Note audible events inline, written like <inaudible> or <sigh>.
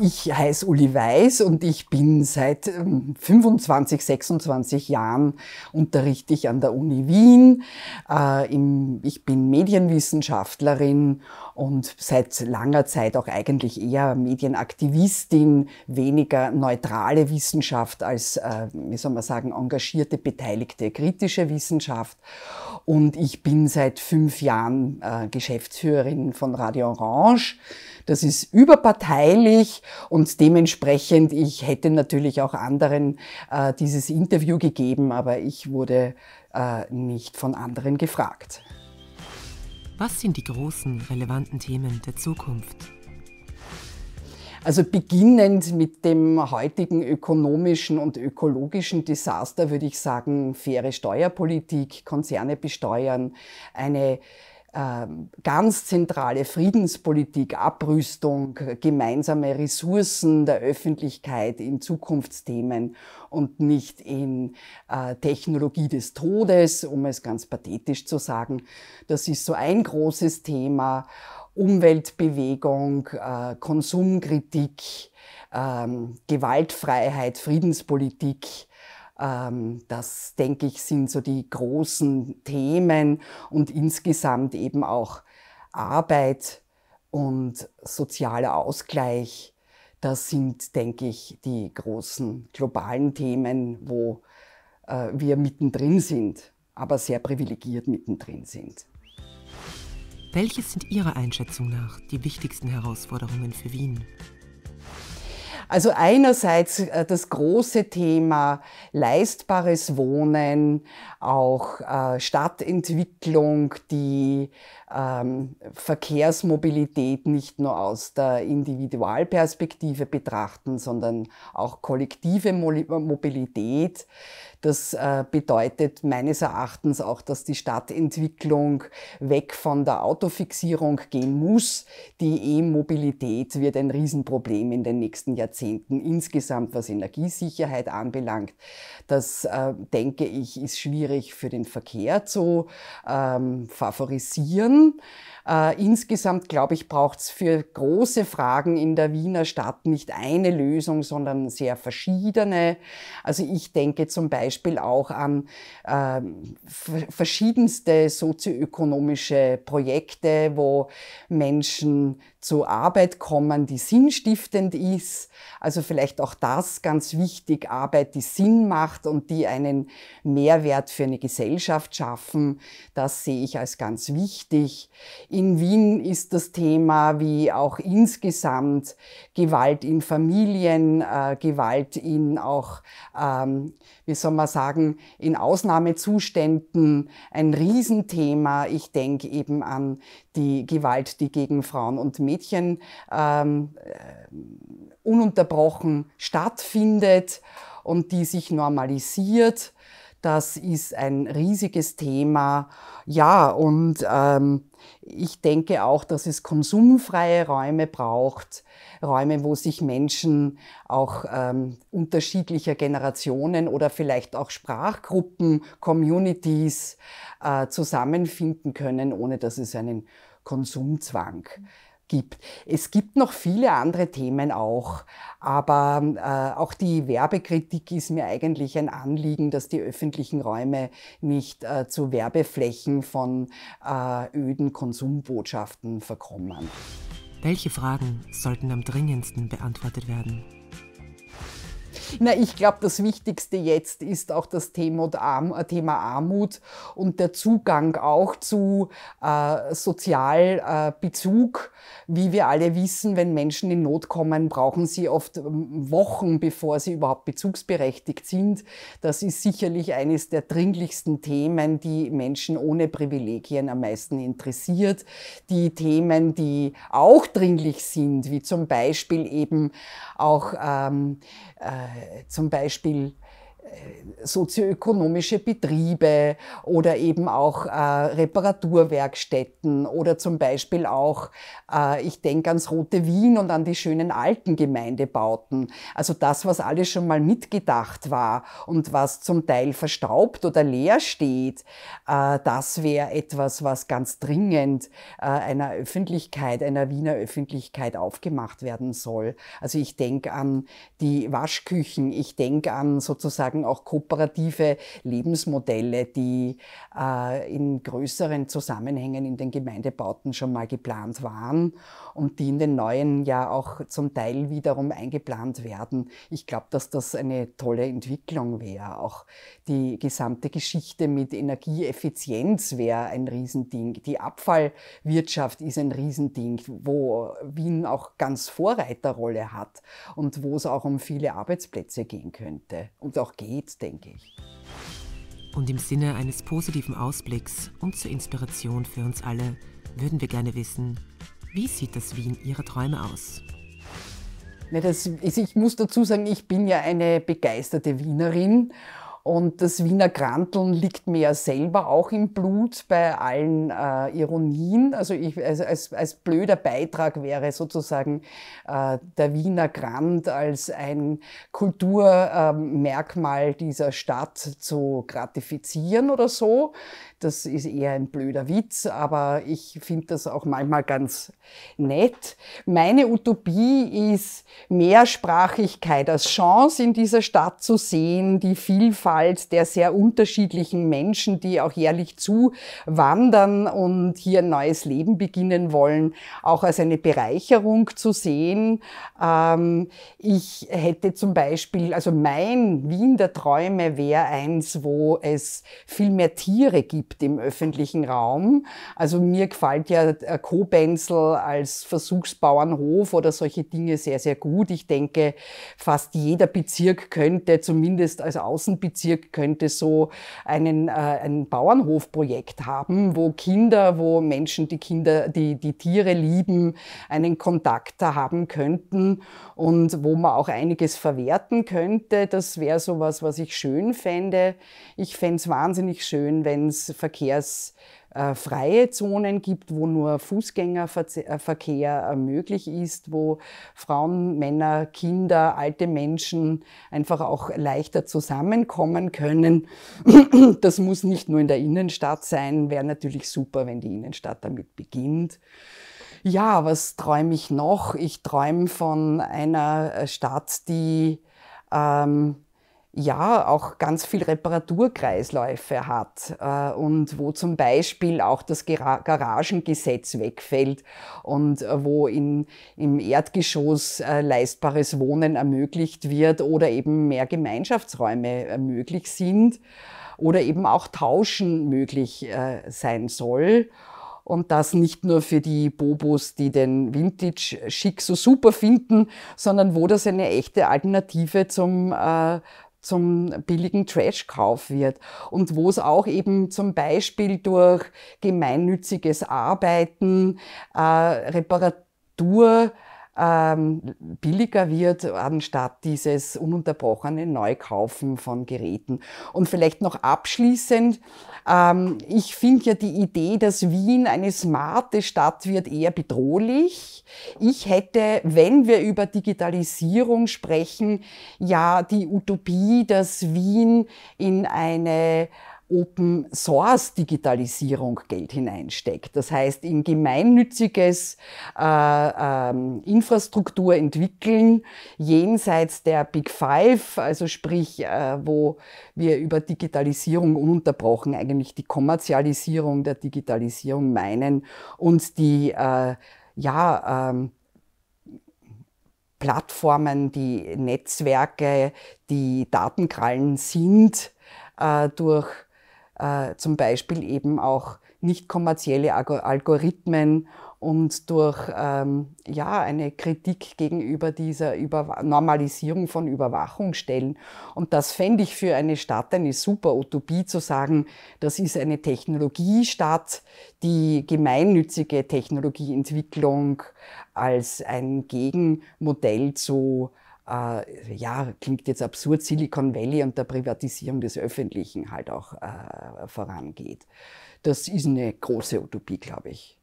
Ich heiße Uli Weiß und ich bin seit 25, ähm, 26 Jahren unterrichte ich an der Uni Wien. Äh, ich bin Medienwissenschaftlerin und seit langer Zeit auch eigentlich eher Medienaktivistin, weniger neutrale Wissenschaft als, äh, wie soll man sagen, engagierte, beteiligte, kritische Wissenschaft. Und ich bin seit fünf Jahren äh, Geschäftsführerin von Radio Orange. Das ist überparteilich und dementsprechend, ich hätte natürlich auch anderen äh, dieses Interview gegeben, aber ich wurde äh, nicht von anderen gefragt. Was sind die großen, relevanten Themen der Zukunft? Also beginnend mit dem heutigen ökonomischen und ökologischen Desaster würde ich sagen, faire Steuerpolitik, Konzerne besteuern, eine ähm, ganz zentrale Friedenspolitik, Abrüstung, gemeinsame Ressourcen der Öffentlichkeit in Zukunftsthemen und nicht in äh, Technologie des Todes, um es ganz pathetisch zu sagen. Das ist so ein großes Thema. Umweltbewegung, äh, Konsumkritik, ähm, Gewaltfreiheit, Friedenspolitik ähm, das, denke ich, sind so die großen Themen und insgesamt eben auch Arbeit und sozialer Ausgleich. Das sind, denke ich, die großen globalen Themen, wo äh, wir mittendrin sind, aber sehr privilegiert mittendrin sind. Welches sind Ihrer Einschätzung nach die wichtigsten Herausforderungen für Wien? Also einerseits äh, das große Thema leistbares Wohnen, auch äh, Stadtentwicklung, die ähm, Verkehrsmobilität nicht nur aus der Individualperspektive betrachten, sondern auch kollektive Mobilität, das äh, bedeutet meines Erachtens auch, dass die Stadtentwicklung weg von der Autofixierung gehen muss. Die E-Mobilität wird ein Riesenproblem in den nächsten Jahrzehnten insgesamt, was Energiesicherheit anbelangt. Das, äh, denke ich, ist schwierig für den Verkehr zu ähm, favorisieren. Äh, insgesamt, glaube ich, braucht es für große Fragen in der Wiener Stadt nicht eine Lösung, sondern sehr verschiedene. Also ich denke zum Beispiel, Beispiel auch an äh, verschiedenste sozioökonomische Projekte, wo Menschen zur Arbeit kommen, die sinnstiftend ist. Also vielleicht auch das ganz wichtig, Arbeit, die Sinn macht und die einen Mehrwert für eine Gesellschaft schaffen. Das sehe ich als ganz wichtig. In Wien ist das Thema wie auch insgesamt Gewalt in Familien, äh, Gewalt in auch, ähm, wie soll man man sagen, in Ausnahmezuständen ein Riesenthema. Ich denke eben an die Gewalt, die gegen Frauen und Mädchen ähm, äh, ununterbrochen stattfindet und die sich normalisiert das ist ein riesiges Thema. Ja, und ähm, ich denke auch, dass es konsumfreie Räume braucht, Räume, wo sich Menschen auch ähm, unterschiedlicher Generationen oder vielleicht auch Sprachgruppen, Communities äh, zusammenfinden können, ohne dass es einen Konsumzwang gibt. Es gibt noch viele andere Themen auch, aber äh, auch die Werbekritik ist mir eigentlich ein Anliegen, dass die öffentlichen Räume nicht äh, zu Werbeflächen von äh, öden Konsumbotschaften verkommen. Welche Fragen sollten am dringendsten beantwortet werden? Na, ich glaube, das Wichtigste jetzt ist auch das äh, Thema, Armut und der Zugang auch zu äh, Sozialbezug. Äh, Wie wir alle wissen, wenn Menschen in Not kommen, brauchen sie oft ähm, Wochen, bevor sie überhaupt bezugsberechtigt sind. Das ist sicherlich eines der dringlichsten Themen, die Menschen ohne Privilegien am meisten interessiert. Die Themen, die auch dringlich sind, wie zum Beispiel eben auch ähm, äh, zum Beispiel äh, sozioökonomische Betriebe oder eben auch äh, Reparaturwerkstätten oder zum Beispiel auch, äh, ich denke ans Rote Wien und an die schönen alten Gemeindebauten. Also das, was alles schon mal mitgedacht war und was zum Teil verstaubt oder leer steht, äh, das wäre etwas, was ganz dringend äh, einer Öffentlichkeit, einer Wiener Öffentlichkeit aufgemacht werden soll. Also ich denke an die Waschküchen, ich denke an sozusagen sozusagen auch kooperative Lebensmodelle, die äh, in größeren Zusammenhängen in den Gemeindebauten schon mal geplant waren und die in den neuen ja auch zum Teil wiederum eingeplant werden. Ich glaube, dass das eine tolle Entwicklung wäre. Auch die gesamte Geschichte mit Energieeffizienz wäre ein Riesending. Die Abfallwirtschaft ist ein Riesending, wo Wien auch ganz Vorreiterrolle hat und wo es auch um viele Arbeitsplätze gehen könnte und auch geht's, denke ich. Und im Sinne eines positiven Ausblicks und zur Inspiration für uns alle würden wir gerne wissen, wie sieht das Wien Ihrer Träume aus? Ne, das, ich muss dazu sagen, ich bin ja eine begeisterte Wienerin und das Wiener Granteln liegt mir ja selber auch im Blut bei allen äh, Ironien. Also, ich, also als, als blöder Beitrag wäre sozusagen äh, der Wiener Grant als ein Kulturmerkmal ähm, dieser Stadt zu gratifizieren oder so. Das ist eher ein blöder Witz, aber ich finde das auch manchmal ganz nett. Meine Utopie ist Mehrsprachigkeit als Chance in dieser Stadt zu sehen, die Vielfalt Vielfalt der sehr unterschiedlichen Menschen, die auch jährlich zuwandern und hier ein neues Leben beginnen wollen, auch als eine Bereicherung zu sehen. Ähm, ich hätte zum Beispiel, also mein Wien der Träume wäre eins, wo es viel mehr Tiere gibt im öffentlichen Raum. Also mir gefällt ja äh, Kobenzel als Versuchsbauernhof oder solche Dinge sehr, sehr gut. Ich denke, fast jeder Bezirk könnte zumindest als Außenbezirk Bezirk könnte so einen, äh, ein Bauernhofprojekt haben, wo Kinder, wo Menschen, die Kinder, die, die Tiere lieben, einen Kontakt haben könnten und wo man auch einiges verwerten könnte. Das wäre so was, was ich schön fände. Ich fände es wahnsinnig schön, wenn es Verkehrs äh, freie Zonen gibt, wo nur Fußgängerverkehr äh, möglich ist, wo Frauen, Männer, Kinder, alte Menschen einfach auch leichter zusammenkommen können. <clears throat> Das muss nicht nur in der Innenstadt sein, wäre natürlich super, wenn die Innenstadt damit beginnt. Ja, was träume ich noch? Ich träume von einer äh, Stadt, die ähm, ja auch ganz viel Reparaturkreisläufe hat äh, und wo zum Beispiel auch das Ger Garagengesetz wegfällt und äh, wo in, im Erdgeschoss äh, leistbares Wohnen ermöglicht wird oder eben mehr Gemeinschaftsräume äh, möglich sind oder eben auch Tauschen möglich äh, sein soll. Und das nicht nur für die Bobos, die den Vintage-Schick so super finden, sondern wo das eine echte Alternative zum äh, zum billigen Trashkauf wird und wo es auch eben zum Beispiel durch gemeinnütziges Arbeiten, äh, Reparatur, ähm, billiger wird, anstatt dieses ununterbrochene Neukaufen von Geräten. Und vielleicht noch abschließend, ähm, ich finde ja die Idee, dass Wien eine smarte Stadt wird, eher bedrohlich. Ich hätte, wenn wir über Digitalisierung sprechen, ja die Utopie, dass Wien in eine Open Source Digitalisierung Geld hineinsteckt. Das heißt, in gemeinnütziges äh, ähm, Infrastruktur entwickeln, jenseits der Big Five, also sprich, äh, wo wir über Digitalisierung ununterbrochen eigentlich die Kommerzialisierung der Digitalisierung meinen und die, äh, ja, ähm, Plattformen, die Netzwerke, die Datenkrallen sind, äh, durch äh, zum Beispiel eben auch nicht kommerzielle Algorithmen und durch ähm, ja, eine Kritik gegenüber dieser Überwa Normalisierung von Überwachungsstellen. Und das fände ich für eine Stadt eine super Utopie zu sagen, das ist eine Technologiestadt, die gemeinnützige Technologieentwicklung als ein Gegenmodell zu äh, ja, klingt jetzt absurd, Silicon Valley und der Privatisierung des Öffentlichen halt auch äh, vorangeht. Das ist eine große Utopie, glaube ich.